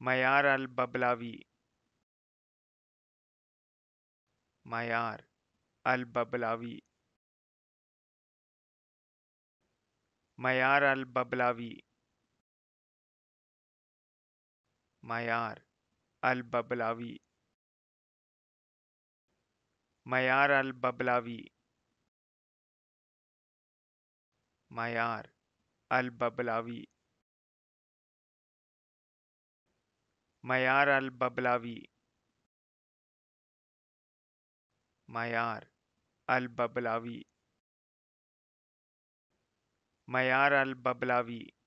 Mayar al-Bablawi Mayar al-Bablawi Mayar al-Bablawi Mayar al-Bablawi Mayar al-Bablawi Mayar al-Bablawi ميار الببلاوي ميار الببلاوي ميار الببلاوي